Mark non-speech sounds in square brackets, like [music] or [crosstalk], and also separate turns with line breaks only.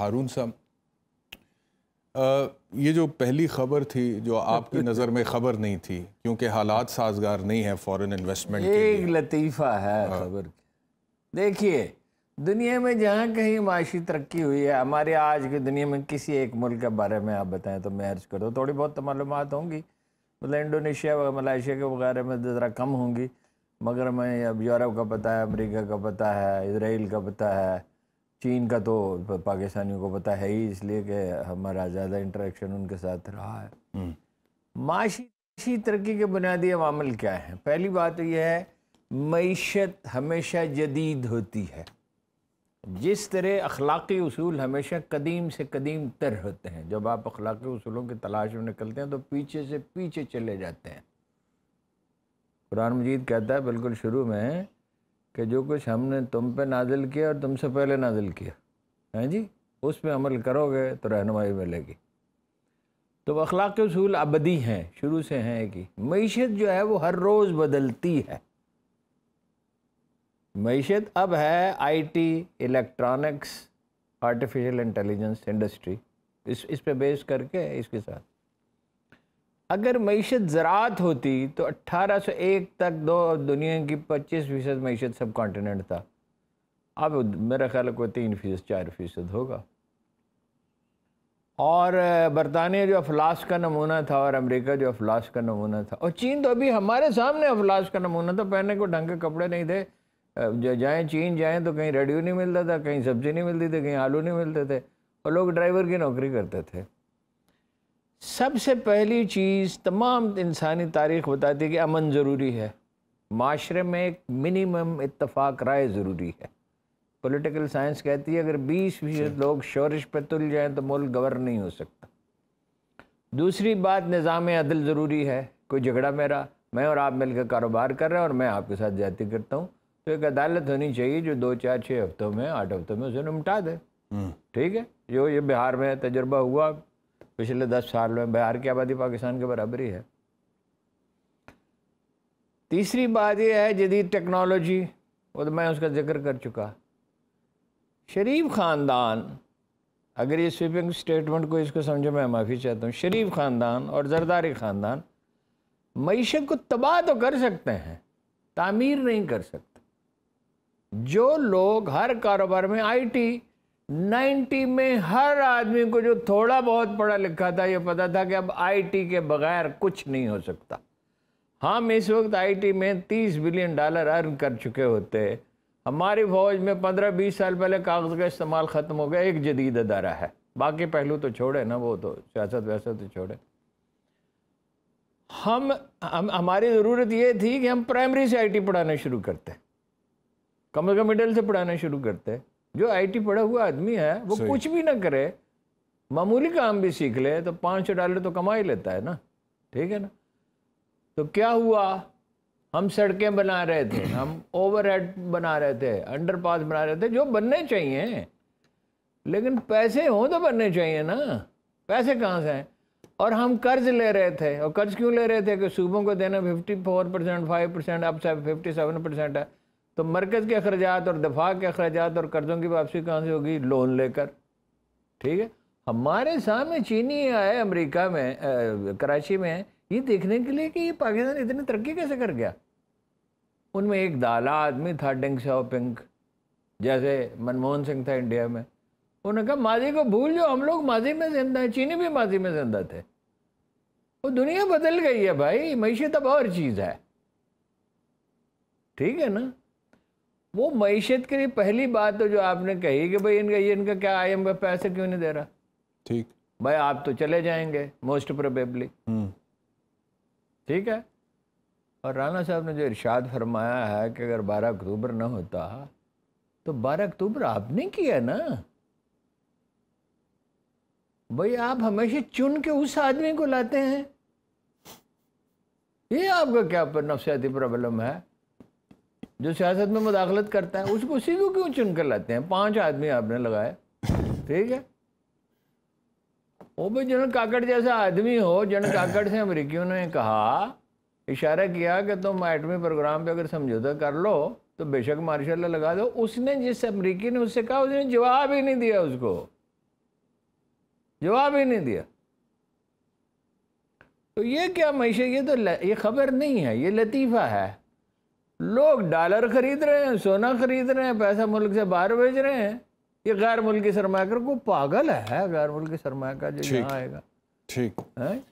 हारून साहब ये जो पहली खबर थी जो आपकी [laughs] नज़र में खबर नहीं थी क्योंकि हालात साजगार नहीं है फॉरेन इन्वेस्टमेंट एक लतीफ़ा है खबर देखिए दुनिया में जहाँ कहीं माशी तरक्की हुई है हमारे आज की दुनिया में किसी एक मुल्क के बारे में आप बताएं तो मैं अर्ज कर दो थोड़ी बहुत तो मालूम होंगी मतलब इंडोनेशिया मलाइशिया के वगैरह में तो ज़रा कम होंगी मगर मैं अब यूरोप का पता है अमेरिका का पता है इसराइल का पता है चीन का तो पाकिस्तानियों को पता है ही इसलिए कि हमारा ज़्यादा इंटरेक्शन उनके साथ रहा है हम्म। माशी तरक्की के बुनियादी अवामल क्या हैं पहली बात तो यह है मीशत हमेशा जदीद होती है जिस तरह अखलाकी असूल हमेशा कदीम से कदीम तर होते हैं जब आप अखलाकी असूलों की तलाश में निकलते हैं तो पीछे से पीछे चले जाते हैं कुरान मजीद कहता है बिल्कुल शुरू में कि जो कुछ हमने तुम पे नाजिल किया और तुमसे पहले नाजिल किया हैं जी उस पर अमल करोगे तो रहनमाई मिलेगी तो अखलाक असूल अबदी हैं शुरू से हैं कि मीशत जो है वो हर रोज़ बदलती है मीशत अब है IT electronics artificial intelligence industry इस इस पे बेस करके इसके साथ अगर मीशत ज़रात होती तो 1801 तक दो दुनिया की 25 फ़ीसद मीशत सब कॉन्टीनेंट था अब मेरा ख्याल कोई तीन फ़ीसद चार फ़ीसद होगा और बरतानिया जो अफलास का नमूना था और अमेरिका जो अफलास का नमूना था और चीन तो अभी हमारे सामने अफलास का नमूना था पहनने को ढंग के कपड़े नहीं थे जो जाएँ चीन जाएँ तो कहीं रेडियो नहीं मिलता था कहीं सब्ज़ी नहीं मिलती थी कहीं आलू नहीं मिलते थे और लोग ड्राइवर की नौकरी करते थे सबसे पहली चीज़ तमाम इंसानी तारीख बताती है कि अमन ज़रूरी है माशरे में एक मिनिमम इतफाक राय ज़रूरी है पॉलिटिकल साइंस कहती है अगर 20 फीसद लोग शोरिश पर तुल जाएँ तो मुल्क गवर नहीं हो सकता दूसरी बात निज़ाम अदल ज़रूरी है कोई झगड़ा मेरा मैं और आप मिलकर कारोबार कर रहे हैं और मैं आपके साथ जाती करता हूँ तो एक अदालत होनी चाहिए जो दो चार छः हफ्तों में आठ हफ्तों में उसे निपटा दे हम्म। ठीक है जो ये बिहार में तजर्बा हुआ पिछले दस साल में बिहार की आबादी पाकिस्तान के बराबरी है तीसरी बात यह है जदीद टेक्नोलॉजी वो तो मैं उसका जिक्र कर चुका शरीफ ख़ानदान अगर ये स्वीपिंग स्टेटमेंट को इसको समझो मैं माफ़ी चाहता हूँ शरीफ ख़ानदान और जरदारी ख़ानदान मीशत को तबाह तो कर सकते हैं तामीर नहीं कर सकते जो लोग हर कारोबार में आईटी 90 में हर आदमी को जो थोड़ा बहुत पढ़ा लिखा था ये पता था कि अब आईटी के बगैर कुछ नहीं हो सकता हम इस वक्त आईटी में 30 बिलियन डॉलर अर्न कर चुके होते हमारी फौज में 15-20 साल पहले कागज़ का इस्तेमाल ख़त्म हो गया एक जदीद अदारा है बाकी पहलू तो छोड़े ना वो तो सियासत व्यासत तो छोड़े हम हम हमारी ज़रूरत ये थी कि हम प्राइमरी से आईटी पढ़ाना शुरू करते कम से कम मिडल से पढ़ाना शुरू करते जो आईटी पढ़ा हुआ आदमी है वो कुछ भी ना करे मामूली काम भी सीख ले तो पाँच सौ डॉलर तो कमा ही लेता है ना ठीक है ना तो क्या हुआ हम सड़कें बना रहे थे हम ओवरहेड बना रहे थे अंडरपास बना रहे थे जो बनने चाहिए लेकिन पैसे हों तो बनने चाहिए ना पैसे कहाँ से हैं और हम कर्ज ले रहे थे और कर्ज क्यों ले रहे थे कि सूबों को देना fifty four percent five percent अब फिफ्टी सेवन परसेंट है तो मरकज़ के अखराज और दफा के अखराज और कर्ज़ों की वापसी कहाँ से होगी लोन लेकर ठीक है हमारे सामने चीनी आए अमेरिका में आ, कराची में ये देखने के लिए कि ये पाकिस्तान इतनी तरक्की कैसे कर गया उनमें एक दाला आदमी था डेंग शाओपिंग जैसे मनमोहन सिंह था इंडिया में उन्होंने कहा माजी को भूल जो हम लोग माजी में जिंदा हैं चीनी भी माजी में जिंदा थे वो दुनिया बदल गई है भाई मीशत अब और चीज़ है ठीक है ना वो मीशत के लिए पहली बात तो जो आपने कही कि भाई इनका ये इनका क्या आई एम का पैसे क्यों नहीं दे रहा ठीक भाई आप तो चले जाएंगे मोस्ट हम्म। प्रोबेबली ठीक है और राना साहब ने जो इरशाद फरमाया है कि अगर 12 अक्टूबर ना होता तो 12 अक्टूबर आपने किया ना भाई आप हमेशा चुन के उस आदमी को लाते हैं ये आपका क्या नफसियाती प्रॉब्लम है जो सियासत में मुदाखलत करता है उसको उसी को क्यों चुन कर लाते हैं पांच आदमी आपने लगाए ठीक है वो भाई जनरल काकड़ जैसा आदमी हो जनरल काकड़ से अमरीकियों ने कहा इशारा किया कि तुम तो एटमी प्रोग्राम पे अगर समझौता कर लो तो बेशक मार्शल लगा दो उसने जिस अमरीकी ने उससे कहा उसने जवाब ही नहीं दिया उसको जवाब ही नहीं दिया तो ये क्या मैशे ये तो ये खबर नहीं है ये लतीफ़ा है लोग डॉलर खरीद रहे हैं सोना खरीद रहे हैं पैसा मुल्क से बाहर भेज रहे हैं ये गैर मुल्की सरमाकर को पागल है गैर मुल्की सरमाकर जो यहाँ आएगा ठीक है